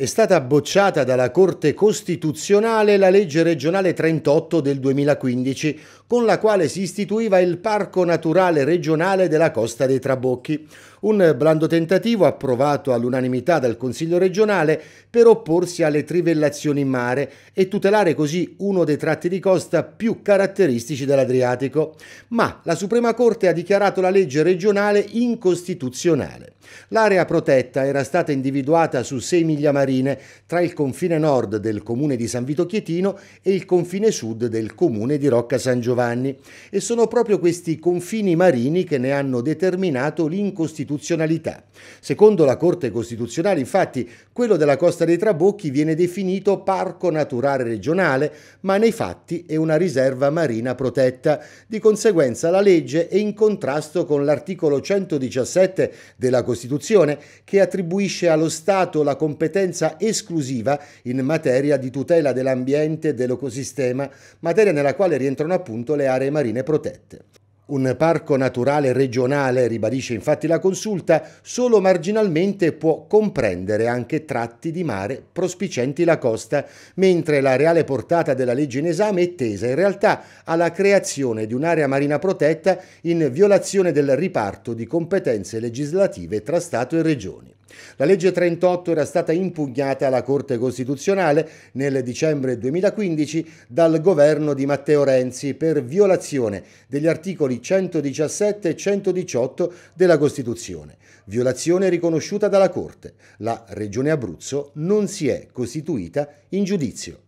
È stata bocciata dalla Corte Costituzionale la legge regionale 38 del 2015, con la quale si istituiva il Parco Naturale Regionale della Costa dei Trabocchi, un blando tentativo approvato all'unanimità dal Consiglio regionale per opporsi alle trivellazioni in mare e tutelare così uno dei tratti di costa più caratteristici dell'Adriatico. Ma la Suprema Corte ha dichiarato la legge regionale incostituzionale. L'area protetta era stata individuata su 6 miglia marine tra il confine nord del comune di San Vito Chietino e il confine sud del comune di Rocca San Giovanni e sono proprio questi confini marini che ne hanno determinato l'incostituzionalità. Secondo la Corte Costituzionale infatti quello della Costa dei Trabocchi viene definito parco naturale regionale ma nei fatti è una riserva marina protetta. Di conseguenza la legge è in contrasto con l'articolo 117 della Costituzione Costituzione che attribuisce allo Stato la competenza esclusiva in materia di tutela dell'ambiente e dell'ecosistema, materia nella quale rientrano appunto le aree marine protette. Un parco naturale regionale, ribadisce infatti la consulta, solo marginalmente può comprendere anche tratti di mare prospicenti la costa, mentre la reale portata della legge in esame è tesa in realtà alla creazione di un'area marina protetta in violazione del riparto di competenze legislative tra Stato e Regioni. La legge 38 era stata impugnata alla Corte Costituzionale nel dicembre 2015 dal governo di Matteo Renzi per violazione degli articoli 117 e 118 della Costituzione, violazione riconosciuta dalla Corte. La Regione Abruzzo non si è costituita in giudizio.